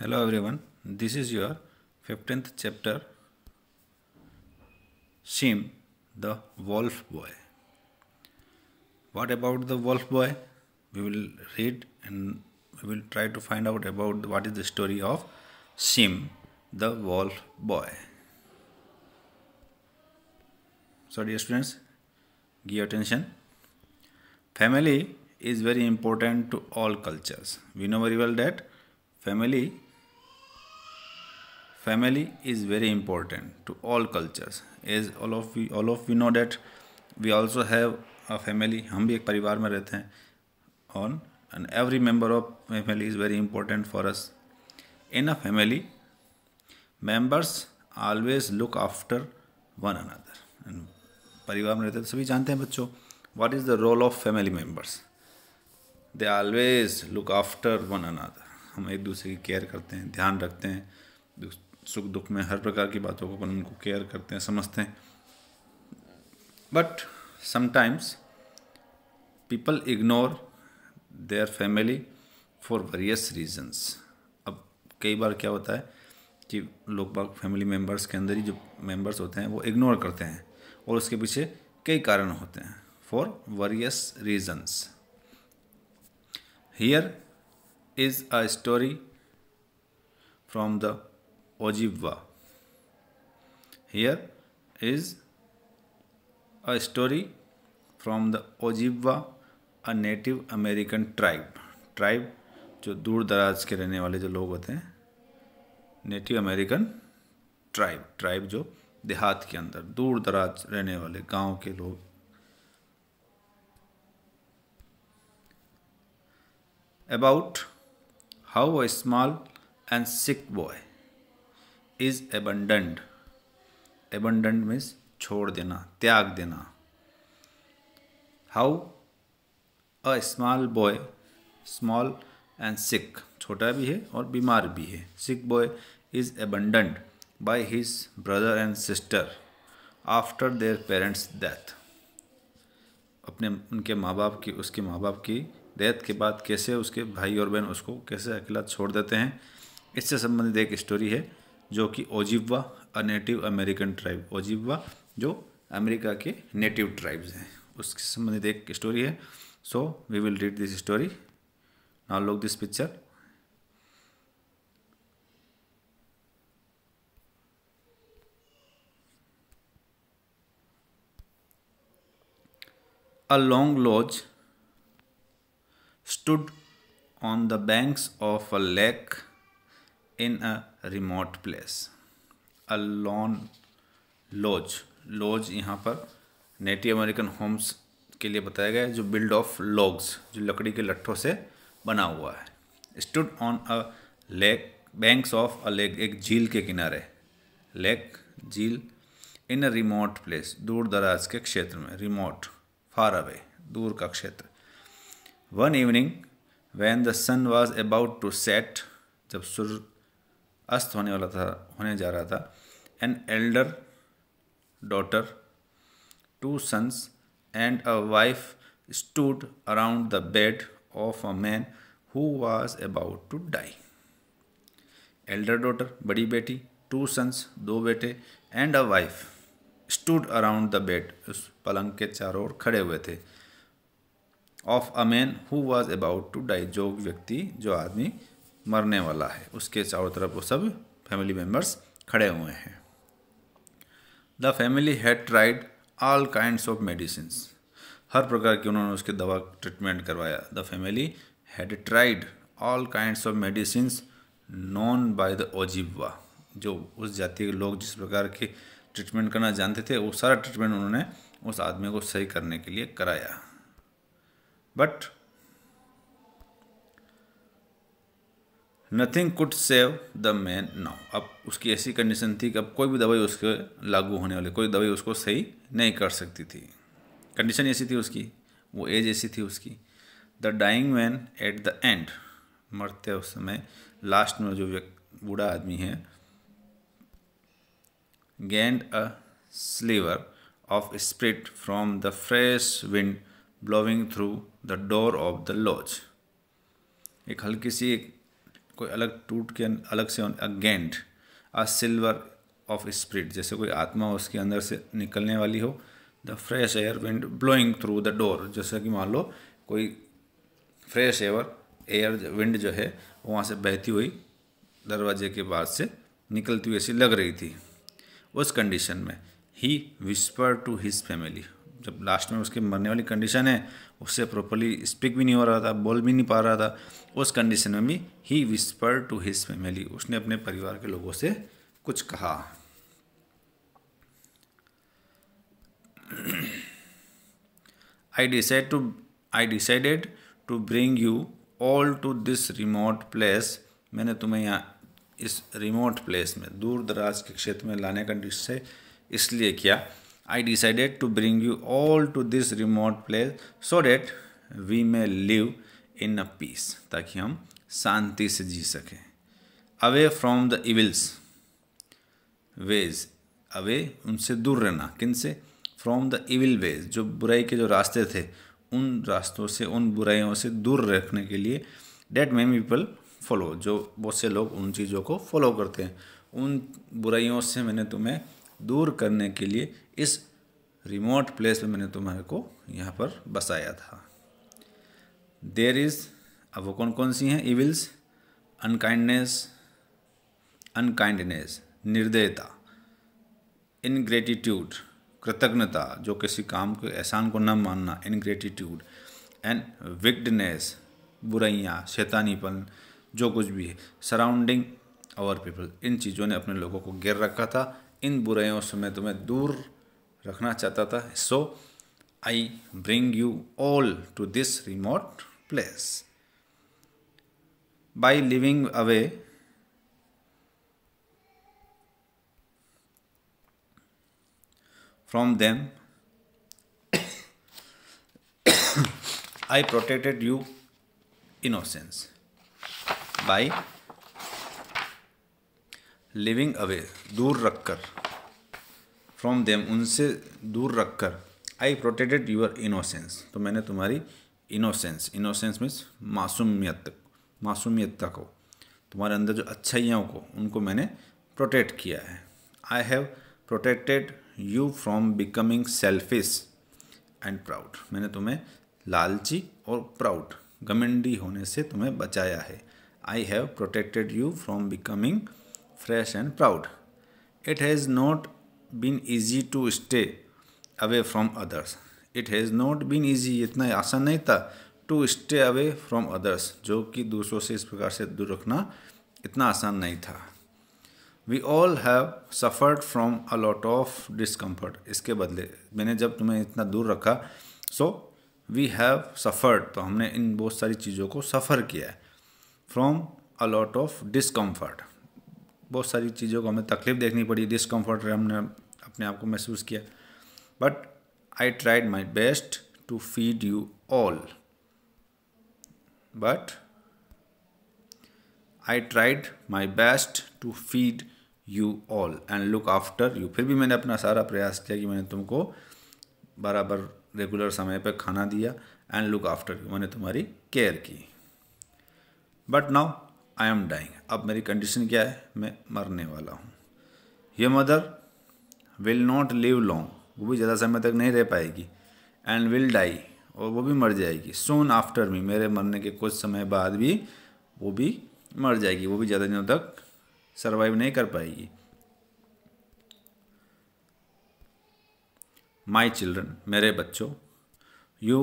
Hello everyone, this is your 15th chapter Sim, the Wolf Boy. What about the Wolf Boy? We will read and we will try to find out about what is the story of Sim, the Wolf Boy. So, dear students, give attention. Family is very important to all cultures. We know very well that family family is very important to all cultures as all of we all of we know that we also have a family hum bhi ek parivar mein rehte hain on and every member of family is very important for us in a family members always look after one another and parivar mein rehte hain sabhi jante hain bachcho what is the role of family members they always look after one another हम एक दूसरे की care करते हैं ध्यान रखते हैं सुख दुख में हर प्रकार की बातों को अपन उनको केयर करते हैं समझते हैं but sometimes people ignore their family for various reasons अब कई बार क्या होता है कि लोग बाग फैमिली मेम्बर्स के अंदर ही जो मेम्बर्स होते हैं वो इग्नोर करते हैं और उसके पीछे कई कारण होते हैं for various reasons here is a story from the Ojibwa. Here is a story from the Ojibwa, a Native American tribe. Tribe जो दूर दराज के रहने वाले जो लोग होते हैं नेटिव अमेरिकन ट्राइब ट्राइब जो देहात के अंदर दूर दराज रहने वाले गांव के लोग about how a small and sick boy is abandoned abandoned means छोड़ देना त्याग देना how a small boy small and sick छोटा भी है और बीमार भी है sick boy is abandoned by his brother and sister after their parents death अपने उनके माँ बाप की उसके माँ बाप की डेथ के बाद कैसे उसके भाई और बहन उसको कैसे अकेला छोड़ देते हैं इससे संबंधित एक स्टोरी है जो कि Ojibwa a native American tribe Ojibwa जो अमेरिका के नेटिव ट्राइब्स हैं उसके संबंधित एक स्टोरी है so we will read this story now look this picture A long lodge stood on the banks of a lake in a remote place. A lawn lodge. Lodge यहाँ पर native American Holmes के लिए बताया गया है जो build of logs जो लकड़ी के लट्ठों से बना हुआ है stood on a lake banks of a lake एक झील के किनारे लेक झील इन अ रिमोट प्लेस दूर दराज के क्षेत्र में रिमोट फार अवे दूर का क्षेत्र one evening when the sun was about to set जब सूर्य अस्त होने वाला था होने जा रहा था an elder daughter two sons and a wife stood around the bed of a man who was about to die elder daughter बड़ी बेटी टू सन्स दो बेटे and a wife stood around the bed उस पलंग के चारों ओर खड़े हुए थे of a man who was about to die जो व्यक्ति जो आदमी मरने वाला है उसके चारों तरफ वो सब फैमिली मेम्बर्स खड़े हुए हैं the family had tried all kinds of medicine हर प्रकार की उन्होंने उसके दवा ट्रीटमेंट करवाया the family had tried all kinds of medicine known by the Ojibwa जो उस जाति के लोग जिस प्रकार के ट्रीटमेंट करना जानते थे वो सारा ट्रीटमेंट उन्होंने उस आदमी को सही करने के लिए कराया but nothing could save the man now अब उसकी ऐसी कंडीशन थी कि अब कोई भी दवाई उसके लागू होने वाली कोई दवाई उसको सही नहीं कर सकती थी कंडीशन ऐसी थी उसकी वो एज ऐसी थी उसकी the dying man at the end मरते उस समय लास्ट में जो व्यक्ति बूढ़ा आदमी है gained a sliver of spirit from the fresh wind blowing through the door of the lodge एक हल्की सी एक कोई अलग टूट के अलग से gained a sliver of spirit जैसे कोई आत्मा उसके अंदर से निकलने वाली हो the fresh air wind blowing through the door जैसे कि मान लो कोई फ्रेश एयर एयर विंड जो है वहाँ से बहती हुई दरवाजे के बाद से निकलती हुई ऐसी लग रही थी उस कंडीशन में he whisper to his family जब लास्ट में उसके मरने वाली कंडीशन है उससे प्रॉपरली स्पीक भी नहीं हो रहा था बोल भी नहीं पा रहा था उस कंडीशन में भी he whisper to his family उसने अपने परिवार के लोगों से कुछ कहा I decide to I decided to bring you all to this remote place मैंने तुम्हें यहाँ इस रिमोट प्लेस में दूर दराज के क्षेत्र में लाने का डिश से इसलिए किया I decided to bring you all to this remote place so that we may live in a peace ताकि हम शांति से जी सकें away from the evils ways away उनसे दूर रहना किन से फ्रॉम द इविल वेज जो बुराई के जो रास्ते थे उन रास्तों से उन बुराइयों से दूर रखने के लिए डेट मैन पीपल फॉलो जो बहुत से लोग उन चीज़ों को फॉलो करते हैं उन बुराइयों से मैंने तुम्हें दूर करने के लिए इस रिमोट प्लेस में मैंने तुम्हारे को यहाँ पर बसाया था देर इज़ अब वो कौन कौन सी हैं इविल्स अनकाइंडनेस अनकाइंडनेस निर्दयता इनग्रेटिट्यूड कृतज्ञता जो किसी काम के एहसान को न मानना इनग्रेटिट्यूड एंड विकडनेस बुराइयाँ शैतानीपन जो कुछ भी है सराउंडिंग और पीपल इन चीज़ों ने अपने लोगों को घेर रखा था इन बुराइयों से मैं तुम्हें दूर रखना चाहता था so I bring you all to this remote place by living away from them I protected you innocence by living away दूर रखकर फ्रॉम देम उनसे दूर रखकर आई प्रोटेक्टेड यूर इनोसेंस तो मैंने तुम्हारी इनोसेंस इनोसेंस मीन्स मासूमियत मासूमियतता को तुम्हारे अंदर जो अच्छाइयों को उनको मैंने प्रोटेक्ट किया है I have protected you from becoming selfish and proud मैंने तुम्हें लालची और प्राउड घमंडी होने से तुम्हें बचाया है I have protected you from becoming fresh and proud. It has not been easy to stay away from others. It has not been easy इतना आसान नहीं था to stay away from others जो कि दूसरों से इस प्रकार से दूर रखना इतना आसान नहीं था we all have suffered from a lot of discomfort इसके बदले मैंने जब तुम्हें इतना दूर रखा सो वी हैव सफ़र्ड तो हमने इन बहुत सारी चीज़ों को सफ़र किया है from a lot of discomfort बहुत सारी चीज़ों को हमें तकलीफ देखनी पड़ी डिसकम्फर्ट हमने अपने आप को महसूस किया but I tried my best to feed you all but I tried my best to feed you all and look after you फिर भी मैंने अपना सारा प्रयास किया कि मैंने तुमको बराबर रेगुलर समय पर खाना दिया एंड लुक आफ्टर यू मैंने तुम्हारी केयर की but now I am dying अब मेरी कंडीशन क्या है मैं मरने वाला हूँ ये mother will not live long वो भी ज़्यादा समय तक नहीं रह पाएगी एंड विल डाई और वो भी मर जाएगी सोन आफ्टर मी मेरे मरने के कुछ समय बाद भी वो भी मर जाएगी वो भी ज़्यादा दिनों तक सर्वाइव नहीं कर पाएगी माई चिल्ड्रन मेरे बच्चों you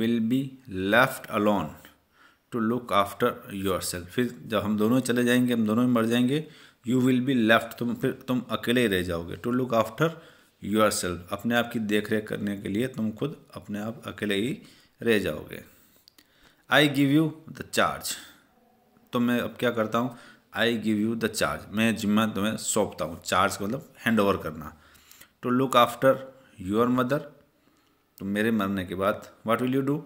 will be left alone to look after yourself फिर जब हम दोनों चले जाएंगे हम दोनों ही मर जाएंगे यू विल बी लेफ्ट तुम फिर तुम अकेले ही रह जाओगे to look after yourself अपने आप की देख रेख करने के लिए तुम खुद अपने आप अकेले ही रह जाओगे I give you the charge तो मैं अब क्या करता हूँ I give you the charge मैं जिम्मा तुम्हें सौंपता हूँ चार्ज मतलब हैंड ओवर करना to look after your mother तो मेरे मरने के बाद what will you do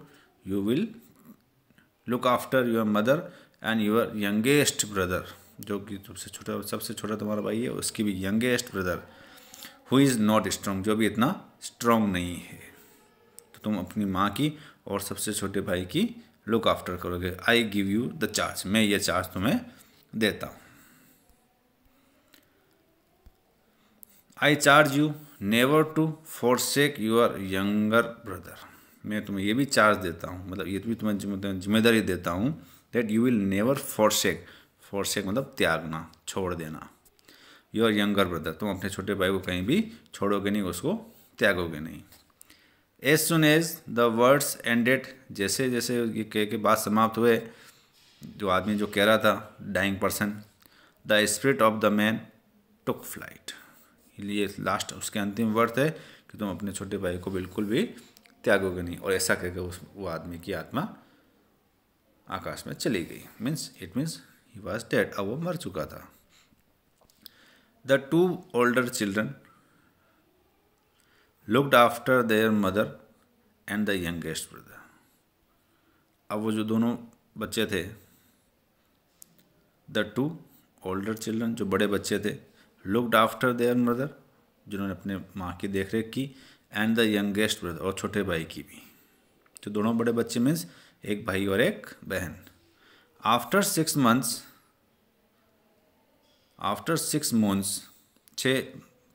you will look after your mother and your youngest brother जो कि सबसे छोटा सबसे छोटा तुम्हारा भाई है उसकी भी youngest brother who is not strong जो भी इतना स्ट्रॉन्ग नहीं है तो तुम अपनी माँ की और सबसे छोटे भाई की लुक आफ्टर करोगे I give you the charge मैं ये चार्ज तुम्हें देता हूँ I charge you never to forsake your younger brother मैं तुम्हें ये भी चार्ज देता हूँ मतलब ये भी तुम्हें जिम्मेदारी देता हूँ that you will never forsake forsake मतलब त्यागना छोड़ देना योर यंगर ब्रदर तुम अपने छोटे भाई को कहीं भी छोड़ोगे नहीं उसको त्यागोगे नहीं as soon as the words ended जैसे जैसे ये कह के बात समाप्त हुए जो आदमी जो कह रहा था dying person the spirit of the man took flight ये लास्ट उसके अंतिम वर्ड है कि तुम अपने छोटे भाई को बिल्कुल भी त्यागोगे नहीं और ऐसा करके उस वो आदमी की आत्मा आकाश में चली गई means it means he was dead अब वो मर चुका था the two older children looked after their mother and the youngest brother अब वो जो दोनों बच्चे थे द टू ओल्डर चिल्ड्रन जो बड़े बच्चे थे लुकड आफ्टर देयर मदर जिन्होंने अपने माँ की देख रेख की एंड द यंगेस्ट ब्रदर और छोटे भाई की भी तो दोनों बड़े बच्चे मीन्स एक भाई और एक बहन after six months after six moons छः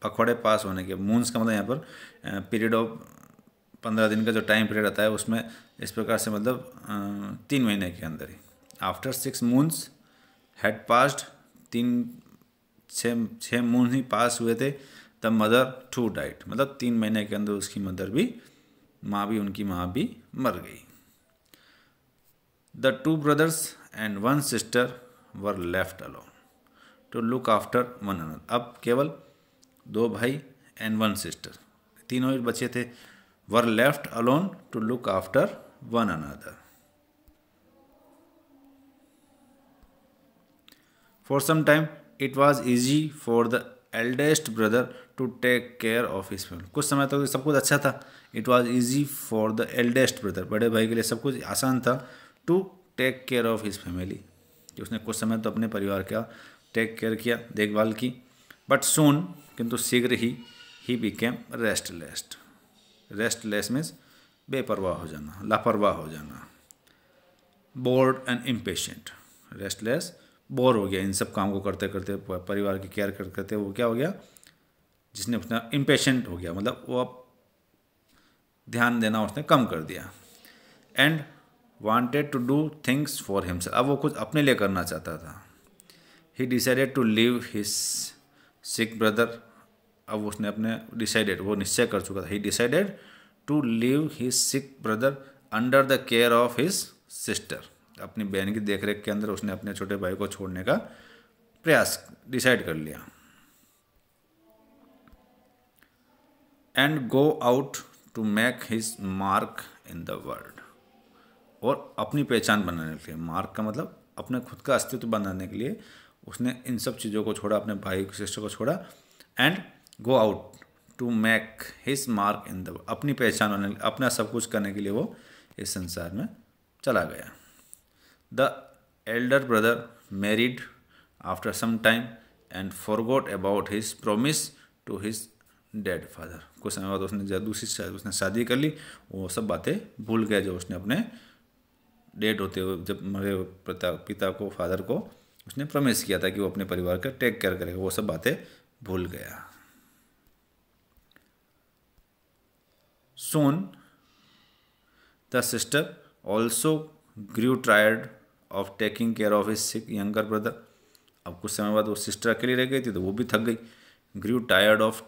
पखवाड़े पास होने के मून्स का मतलब यहाँ पर पीरियड ऑफ पंद्रह दिन का जो टाइम पीरियड आता है उसमें इस प्रकार से मतलब तीन महीने के अंदर ही after six moons had passed तीन छः छः मून ही पास हुए थे द मदर टू डाइट मतलब तीन महीने के अंदर उसकी मदर भी माँ भी उनकी माँ भी मर गई the two brothers and one sister were left alone to look after one another अब केवल दो भाई एंड वन सिस्टर तीनों ही बच्चे थे were left alone to look after one another for some time it was easy for the eldest brother to take care of his family कुछ समय तक तो सब कुछ अच्छा था it was easy for the eldest brother बड़े भाई के लिए सब कुछ आसान था to take care of his family कि उसने कुछ समय तो अपने परिवार का टेक केयर किया देखभाल की बट सोन किंतु शीघ्र ही he became rest restless means बेपरवाह हो जाना लापरवाह हो जाना bored and impatient restless bore हो गया इन सब काम को करते करते परिवार की केयर करते करते वो क्या हो गया जिसने अपना इम्पेशेंट हो गया मतलब वो अब ध्यान देना उसने कम कर दिया and wanted to do things for himself अब वो कुछ अपने लिए करना चाहता था he decided to leave his sick brother अब उसने अपने डिसाइडेड वो निश्चय कर चुका था he decided to leave his sick brother under the care of his sister अपनी बहन की देखरेख के अंदर उसने अपने छोटे भाई को छोड़ने का प्रयास डिसाइड कर लिया and go out to make his mark in the world और अपनी पहचान बनाने के लिए मार्क का मतलब अपने खुद का अस्तित्व बनाने के लिए उसने इन सब चीज़ों को छोड़ा अपने भाई सिस्टर को छोड़ा and go out to make his mark in the अपनी पहचान बनाने अपना सब कुछ करने के लिए वो इस संसार में चला गया The elder brother married after some time and forgot about his promise to his dead father कुछ समय बाद उसने जादू से उसने शादी कर ली वो सब बातें भूल गया जो उसने अपने डेड होते हुए जब मेरे पिता को फादर को उसने प्रोमिस किया था कि वो अपने परिवार का टेक केयर करेगा वो सब बातें भूल गया soon the sister also grew tired of taking care of his sick younger brother अब कुछ समय बाद वो सिस्टर अकेली रह गई थी तो वो भी थक गई grew tired of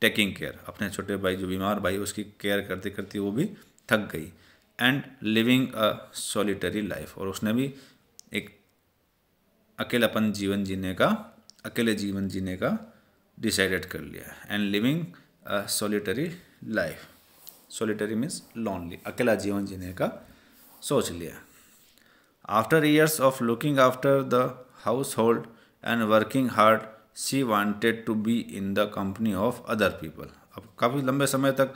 taking care अपने छोटे भाई जो बीमार भाई उसकी केयर करते करते वो भी थक गई and living a solitary life और उसने भी एक अकेलापन जीवन जीने का अकेले जीवन जीने का डिसाइडेड कर लिया and living a solitary life solitary means lonely अकेला जीवन जीने का सोच लिया After years of looking after the household and working hard, she wanted to be in the company of other people. अब काफ़ी लंबे समय तक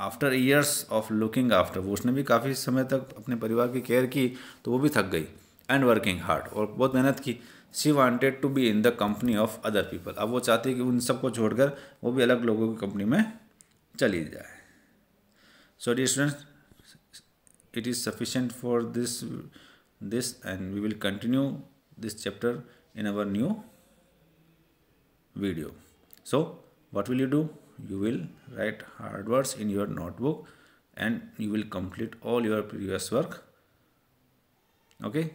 after years of looking after वो उसने भी काफ़ी समय तक अपने परिवार की केयर की तो वो भी थक गई एंड वर्किंग हार्ड और बहुत मेहनत की she wanted to be in the company of other people अब वो चाहती है कि उन सबको छोड़कर वो भी अलग लोगों की कंपनी में चली जाए so the students it is sufficient for this this and we will continue this chapter in our new video. So what will you do? You will write hard words in your notebook and you will complete all your previous work. Okay.